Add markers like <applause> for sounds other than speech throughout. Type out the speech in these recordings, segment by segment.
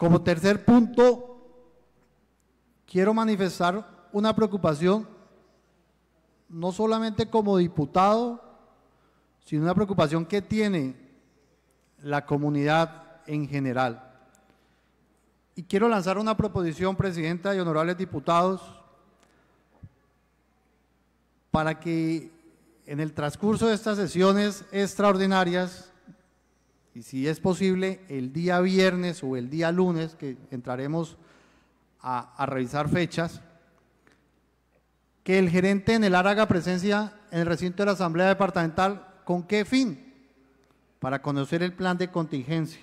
Como tercer punto, quiero manifestar una preocupación, no solamente como diputado, sino una preocupación que tiene la comunidad en general. Y quiero lanzar una proposición, Presidenta y honorables diputados, para que en el transcurso de estas sesiones extraordinarias y si es posible, el día viernes o el día lunes, que entraremos a, revisar fechas, que el gerente en el área haga presencia en el recinto de la Asamblea Departamental, ¿con qué fin? Para conocer el plan de contingencia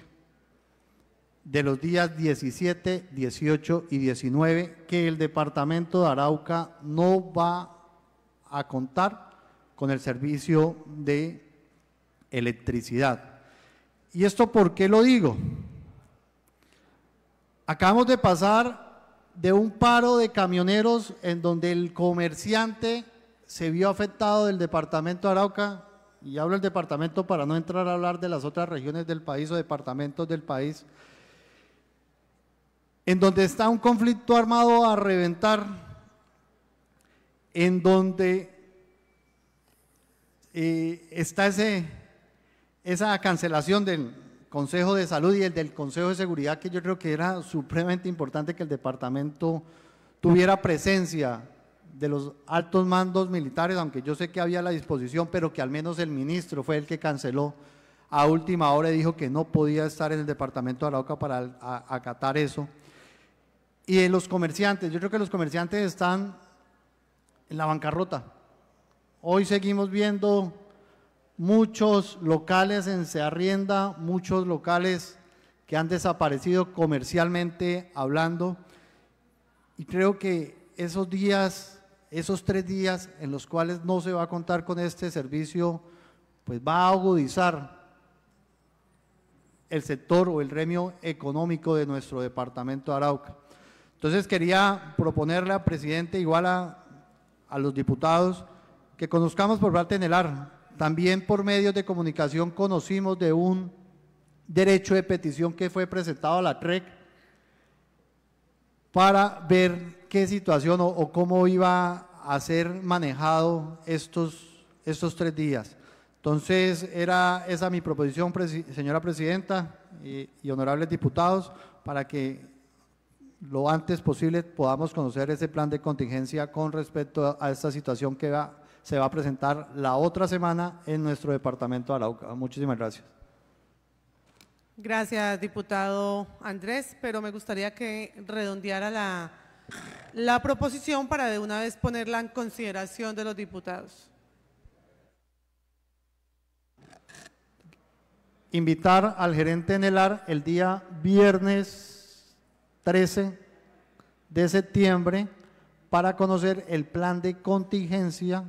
de los días 17, 18 y 19 que el departamento de Arauca no va a contar con el servicio de electricidad. ¿Y esto por qué lo digo? Acabamos de pasar de un paro de camioneros en donde el comerciante se vio afectado del departamento de Arauca, y hablo del departamento para no entrar a hablar de las otras regiones del país o departamentos del país, en donde está un conflicto armado a reventar, en donde eh, está ese esa cancelación del Consejo de Salud y el del Consejo de Seguridad, que yo creo que era supremamente importante que el departamento tuviera presencia de los altos mandos militares, aunque yo sé que había la disposición, pero que al menos el ministro fue el que canceló a última hora y dijo que no podía estar en el departamento de Arauca para acatar eso. Y de los comerciantes, yo creo que los comerciantes están en la bancarrota. Hoy seguimos viendo muchos locales en se arrienda, muchos locales que han desaparecido comercialmente hablando. Y creo que esos días, esos tres días en los cuales no se va a contar con este servicio, pues va a agudizar el sector o el gremio económico de nuestro departamento de Arauca. Entonces quería proponerle al presidente, igual a, los diputados, que conozcamos por parte de NELAR también por medios de comunicación conocimos de un derecho de petición que fue presentado a la TREC para ver qué situación o, cómo iba a ser manejado estos, estos tres días. Entonces, era esa mi proposición, señora presidenta y, honorables diputados, para que lo antes posible podamos conocer ese plan de contingencia con respecto a, a esta situación que va se va a presentar la otra semana en nuestro departamento de Arauca. Muchísimas gracias. Gracias, diputado Andrés, pero me gustaría que redondeara la, la proposición para de una vez ponerla en consideración de los diputados. Invitar al gerente Nelar el día viernes 13 de septiembre para conocer el plan de contingencia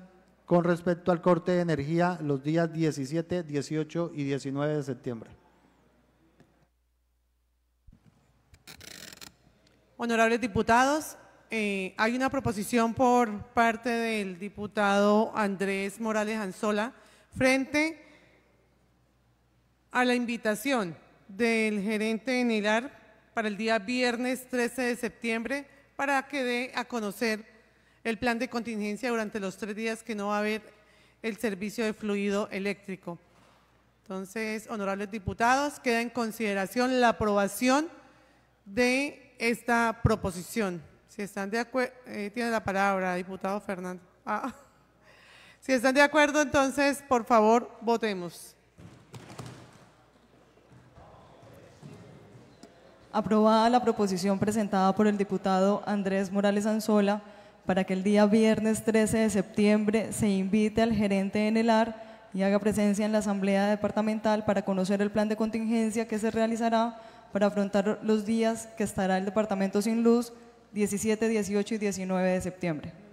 con respecto al corte de energía los días 17, 18 y 19 de septiembre. Honorables diputados, eh, hay una proposición por parte del diputado Andrés Morales Anzola frente a la invitación del gerente de NILAR para el día viernes 13 de septiembre para que dé a conocer el plan de contingencia durante los tres días que no va a haber el servicio de fluido eléctrico. Entonces, honorables diputados, queda en consideración la aprobación de esta proposición. Si están de acuerdo, eh, tiene la palabra, diputado Fernando. Ah. <laughs> Si están de acuerdo, entonces, por favor, votemos. Aprobada la proposición presentada por el diputado Andrés Morales Anzola, para que el día viernes 13 de septiembre se invite al gerente de AR y haga presencia en la Asamblea Departamental para conocer el plan de contingencia que se realizará para afrontar los días que estará el departamento sin luz 17, 18 y 19 de septiembre.